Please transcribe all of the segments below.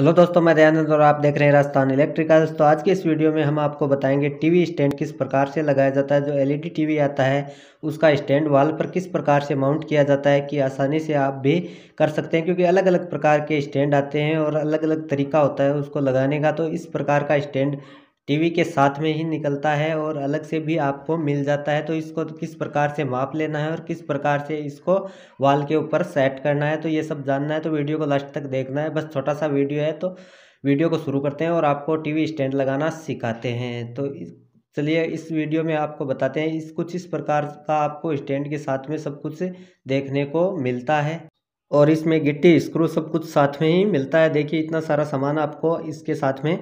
hello दोस्तों मैं दयानंद और आप देख रहे हैं राजस्थान इलेक्ट्रिकल्स तो आज के इस वीडियो में हम आपको बताएंगे टीवी स्टैंड किस प्रकार से लगाया जाता है जो एलईडी टीवी आता है उसका स्टैंड वाल पर किस प्रकार से माउंट किया जाता है कि आसानी से आप भी कर सकते हैं क्योंकि अलग अलग प्रकार के स्टैंड आते हैं और अलग अलग तरीका होता है उसको लगाने का तो इस प्रकार का स्टैंड टीवी के साथ में ही निकलता है और अलग से भी आपको मिल जाता है तो इसको किस प्रकार से माप लेना है और किस प्रकार से इसको वाल के ऊपर सेट करना है तो ये सब जानना है तो वीडियो को लास्ट तक देखना है बस छोटा सा वीडियो है तो वीडियो को शुरू करते हैं और आपको टीवी स्टैंड लगाना सिखाते हैं तो चलिए इस वीडियो में आपको बताते हैं इस कुछ इस प्रकार का आपको स्टैंड के साथ में सब कुछ देखने को मिलता है और इसमें गिट्टी स्क्रू सब कुछ साथ में ही मिलता है देखिए इतना सारा सामान आपको इसके साथ में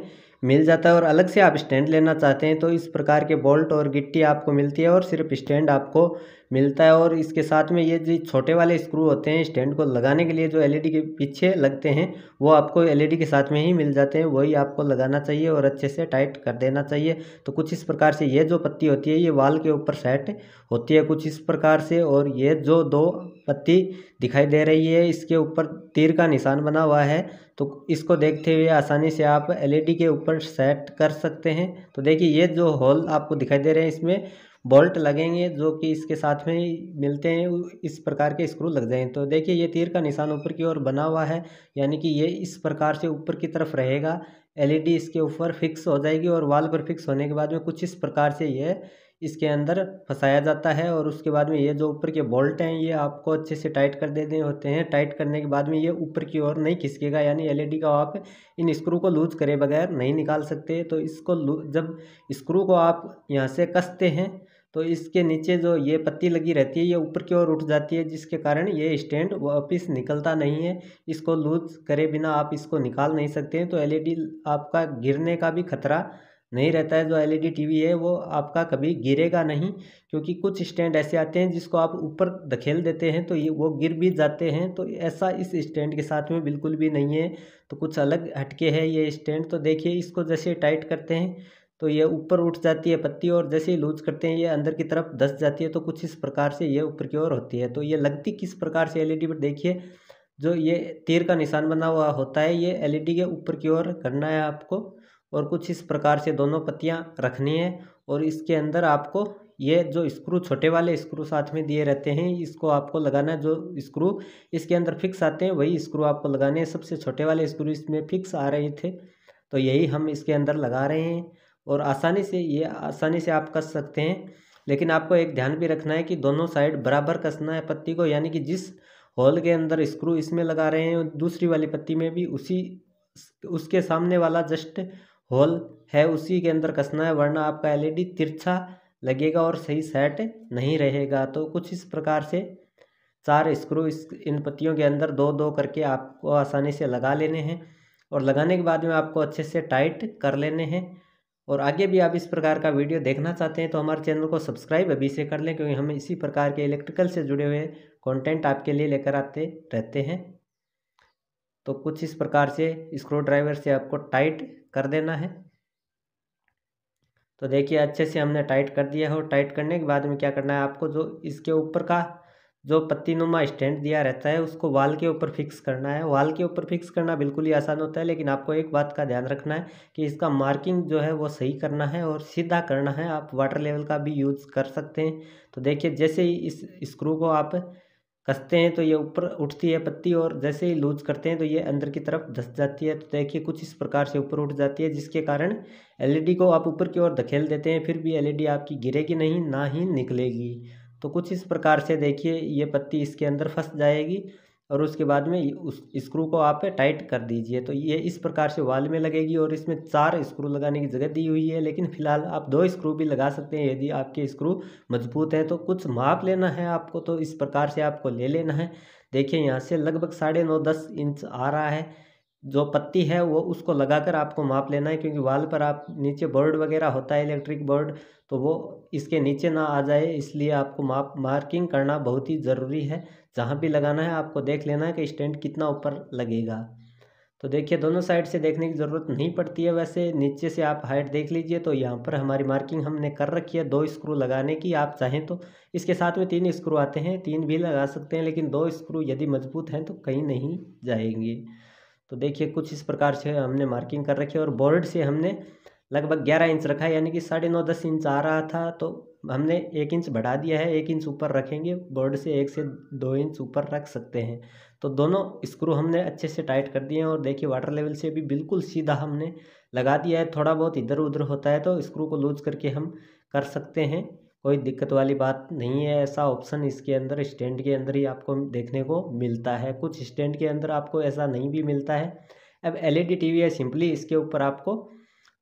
मिल जाता है और अलग से आप स्टैंड लेना चाहते हैं तो इस प्रकार के बोल्ट और गिट्टी आपको मिलती है और सिर्फ स्टैंड आपको मिलता है और इसके साथ में ये जो छोटे वाले स्क्रू होते हैं स्टैंड को लगाने के लिए जो एलईडी के पीछे लगते हैं वो आपको एलईडी के साथ में ही मिल जाते हैं वही आपको लगाना चाहिए और अच्छे से टाइट कर देना चाहिए तो कुछ इस प्रकार से ये जो पत्ती होती है ये वाल के ऊपर सेट होती है कुछ इस प्रकार से और ये जो दो पत्ती दिखाई दे रही है इसके ऊपर तीर का निशान बना हुआ है तो इसको देखते हुए आसानी से आप एलईडी e के ऊपर सेट कर सकते हैं तो देखिए ये जो होल आपको दिखाई दे रहे हैं इसमें बोल्ट लगेंगे जो कि इसके साथ में मिलते हैं इस प्रकार के स्क्रू लग जाएंगे तो देखिए ये तीर का निशान ऊपर की ओर बना हुआ है यानी कि ये इस प्रकार से ऊपर की तरफ रहेगा एलईडी e इसके ऊपर फिक्स हो जाएगी और वाल पर फिक्स होने के बाद में कुछ इस प्रकार से ये इसके अंदर फंसाया जाता है और उसके बाद में ये जो ऊपर के बोल्ट हैं ये आपको अच्छे से टाइट कर देने होते हैं टाइट करने के बाद में ये ऊपर की ओर नहीं खिसकेगा यानी एलईडी का आप इन स्क्रू को लूज करे बगैर नहीं निकाल सकते तो इसको जब स्क्रू को आप यहाँ से कसते हैं तो इसके नीचे जो ये पत्ती लगी रहती है ये ऊपर की ओर उठ जाती है जिसके कारण ये स्टैंड वापस निकलता नहीं है इसको लूज करे बिना आप इसको निकाल नहीं सकते हैं तो एलईडी आपका गिरने का भी खतरा नहीं रहता है जो L E D T V है वो आपका कभी गिरेगा नहीं क्योंकि कुछ स्टैंड ऐसे आते हैं जिसको आप ऊपर धकेल देते हैं तो ये वो गिर भी जाते हैं तो ऐसा इस स्टैंड के साथ में बिल्कुल भी नहीं है तो कुछ अलग हटके है ये स्टैंड तो देखिए इसको जैसे टाइट करते हैं तो ये ऊपर उठ जाती है पत्ती और जैसे ही लूज करते हैं ये अंदर की तरफ धस जाती है तो कुछ इस प्रकार से ये ऊपर की ओर होती है तो ये लगती किस प्रकार से एलईडी e पर देखिए जो ये तीर का निशान बना हुआ होता है ये एलईडी e के ऊपर की ओर करना है आपको और कुछ इस प्रकार से दोनों पत्तियाँ रखनी है और इसके अंदर आपको ये जो स्क्रू छोटे वाले स्क्रू साथ में दिए रहते हैं इसको आपको लगाना जो स्क्रू इसके अंदर फिक्स आते हैं वही स्क्रू आपको लगाने हैं सबसे छोटे वाले स्क्रू इसमें फिक्स आ रहे थे तो यही हम इसके अंदर लगा रहे हैं और आसानी से ये आसानी से आप कस सकते हैं लेकिन आपको एक ध्यान भी रखना है कि दोनों साइड बराबर कसना है पत्ती को यानी कि जिस होल के अंदर स्क्रू इसमें लगा रहे हैं दूसरी वाली पत्ती में भी उसी उसके सामने वाला जस्ट होल है उसी के अंदर कसना है वरना आपका एलईडी तिरछा लगेगा और सही सेट नहीं रहेगा तो कुछ इस प्रकार से चार स्क्रू इस इन पत्तियों के अंदर दो दो करके आपको आसानी से लगा लेने हैं और लगाने के बाद में आपको अच्छे से टाइट कर लेने हैं और आगे भी आप इस प्रकार का वीडियो देखना चाहते हैं तो हमारे चैनल को सब्सक्राइब अभी से कर लें क्योंकि हम इसी प्रकार के इलेक्ट्रिकल से जुड़े हुए कंटेंट आपके लिए लेकर आते रहते हैं तो कुछ इस प्रकार से स्क्रू ड्राइवर से आपको टाइट कर देना है तो देखिए अच्छे से हमने टाइट कर दिया हो टाइट करने के बाद में क्या करना है आपको जो इसके ऊपर का जो पत्ती नुमा स्टैंड दिया रहता है उसको वाल के ऊपर फिक्स करना है वाल के ऊपर फिक्स करना बिल्कुल ही आसान होता है लेकिन आपको एक बात का ध्यान रखना है कि इसका मार्किंग जो है वो सही करना है और सीधा करना है आप वाटर लेवल का भी यूज़ कर सकते हैं तो देखिए जैसे ही इस स्क्रू को आप कसते हैं तो ये ऊपर उठती है पत्ती और जैसे ही लूज करते हैं तो ये अंदर की तरफ धस जाती है तो देखिए कुछ इस प्रकार से ऊपर उठ जाती है जिसके कारण एलईडी को आप ऊपर की ओर धकेल देते हैं फिर भी एलईडी आपकी गिरेगी नहीं ना ही निकलेगी तो कुछ इस प्रकार से देखिए ये पत्ती इसके अंदर फंस जाएगी और उसके बाद में उस स्क्रू को आप टाइट कर दीजिए तो ये इस प्रकार से वाल में लगेगी और इसमें चार स्क्रू लगाने की जगह दी हुई है लेकिन फिलहाल आप दो स्क्रू भी लगा सकते हैं यदि आपके स्क्रू मजबूत है तो कुछ माप लेना है आपको तो इस प्रकार से आपको ले लेना है देखिए यहाँ से लगभग साढ़े नौ दस इंच आ रहा है जो पत्ती है वो उसको लगाकर आपको माप लेना है क्योंकि वाल पर आप नीचे बोर्ड वगैरह होता है इलेक्ट्रिक बोर्ड तो वो इसके नीचे ना आ जाए इसलिए आपको माप मार्किंग करना बहुत ही ज़रूरी है जहाँ भी लगाना है आपको देख लेना है कि स्टैंड कितना ऊपर लगेगा तो देखिए दोनों साइड से देखने की ज़रूरत नहीं पड़ती है वैसे नीचे से आप हाइट देख लीजिए तो यहाँ पर हमारी मार्किंग हमने कर रखी है दो स्क्रू लगाने की आप चाहें तो इसके साथ में तीन स्क्रू आते हैं तीन भी लगा सकते हैं लेकिन दो स्क्रू यदि मजबूत हैं तो कहीं नहीं जाएंगे तो देखिए कुछ इस प्रकार से हमने मार्किंग कर रखी है और बोर्ड से हमने लगभग ग्यारह इंच रखा है यानी कि साढ़े नौ दस इंच आ रहा था तो हमने एक इंच बढ़ा दिया है एक इंच ऊपर रखेंगे बोर्ड से एक से दो इंच ऊपर रख सकते हैं तो दोनों स्क्रू हमने अच्छे से टाइट कर दिए हैं और देखिए वाटर लेवल से भी बिल्कुल सीधा हमने लगा दिया है थोड़ा बहुत इधर उधर होता है तो स्क्रू को लूज करके हम कर सकते हैं कोई दिक्कत वाली बात नहीं है ऐसा ऑप्शन इसके अंदर स्टैंड के अंदर ही आपको देखने को मिलता है कुछ स्टैंड के अंदर आपको ऐसा नहीं भी मिलता है अब एलईडी टीवी है सिंपली इसके ऊपर आपको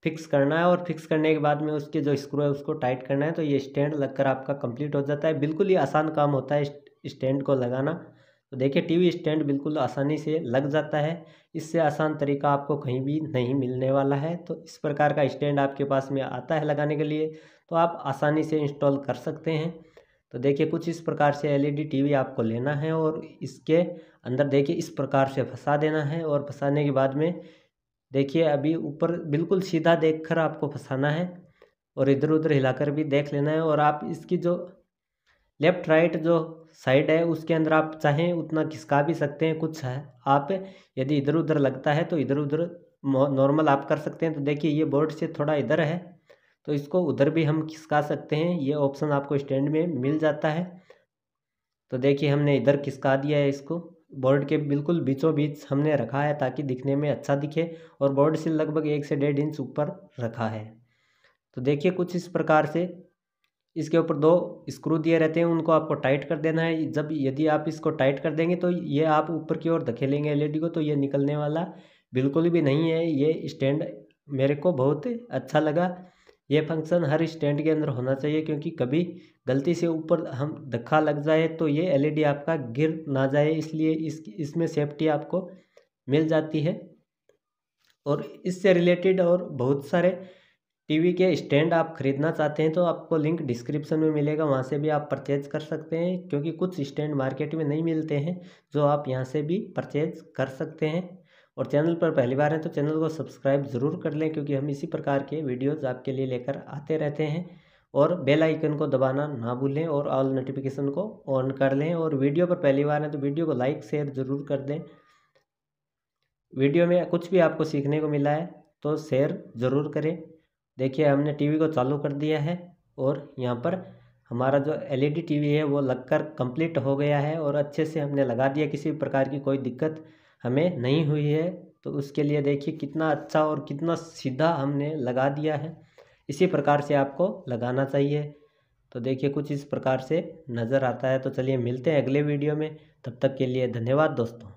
फिक्स करना है और फिक्स करने के बाद में उसके जो स्क्रू है उसको टाइट करना है तो ये स्टैंड लगकर आपका कंप्लीट हो जाता है बिल्कुल ही आसान काम होता है स्टैंड को लगाना तो देखिए टीवी स्टैंड बिल्कुल आसानी से लग जाता है इससे आसान तरीका आपको कहीं भी नहीं मिलने वाला है तो इस प्रकार का स्टैंड आपके पास में आता है लगाने के लिए तो आप आसानी से इंस्टॉल कर सकते हैं तो देखिए कुछ इस प्रकार से एलईडी टीवी आपको लेना है और इसके अंदर देखिए इस प्रकार से फंसा देना है और फंसाने के बाद में देखिए अभी ऊपर बिल्कुल सीधा देखकर आपको फंसाना है और इधर उधर हिलाकर भी देख लेना है और आप इसकी जो लेफ़्ट राइट जो साइड है उसके अंदर आप चाहें उतना खिसका भी सकते हैं कुछ है आप यदि इधर उधर लगता है तो इधर उधर नॉर्मल आप कर सकते हैं तो देखिए ये बोर्ड से थोड़ा इधर है तो इसको उधर भी हम खिसका सकते हैं ये ऑप्शन आपको स्टैंड में मिल जाता है तो देखिए हमने इधर खिसका दिया है इसको बोर्ड के बिल्कुल बीचों बीच हमने रखा है ताकि दिखने में अच्छा दिखे और बोर्ड से लगभग एक से डेढ़ इंच ऊपर रखा है तो देखिए कुछ इस प्रकार से इसके ऊपर दो स्क्रू दिए रहते हैं उनको आपको टाइट कर देना है जब यदि आप इसको टाइट कर देंगे तो ये आप ऊपर की ओर धकेलेंगे एल को तो ये निकलने वाला बिल्कुल भी नहीं है ये स्टैंड मेरे को बहुत अच्छा लगा ये फंक्शन हर स्टैंड के अंदर होना चाहिए क्योंकि कभी गलती से ऊपर हम धक्का लग जाए तो ये एलईडी आपका गिर ना जाए इसलिए इस इसमें सेफ्टी आपको मिल जाती है और इससे रिलेटेड और बहुत सारे टीवी के स्टैंड आप ख़रीदना चाहते हैं तो आपको लिंक डिस्क्रिप्शन में मिलेगा वहाँ से भी आप परचेज कर सकते हैं क्योंकि कुछ स्टैंड मार्केट में नहीं मिलते हैं जो आप यहाँ से भी परचेज कर सकते हैं और चैनल पर पहली बार हैं तो चैनल को सब्सक्राइब ज़रूर कर लें क्योंकि हम इसी प्रकार के वीडियोज़ आपके लिए लेकर आते रहते हैं और बेल आइकन को दबाना ना भूलें और ऑल नोटिफिकेशन को ऑन कर लें और वीडियो पर पहली बार हैं तो वीडियो को लाइक शेयर ज़रूर कर दें वीडियो में कुछ भी आपको सीखने को मिला है तो शेयर ज़रूर करें देखिए हमने टीवी को चालू कर दिया है और यहाँ पर हमारा जो एलईडी टीवी है वो लगकर कंप्लीट हो गया है और अच्छे से हमने लगा दिया किसी प्रकार की कोई दिक्कत हमें नहीं हुई है तो उसके लिए देखिए कितना अच्छा और कितना सीधा हमने लगा दिया है इसी प्रकार से आपको लगाना चाहिए तो देखिए कुछ इस प्रकार से नज़र आता है तो चलिए मिलते हैं अगले वीडियो में तब तक के लिए धन्यवाद दोस्तों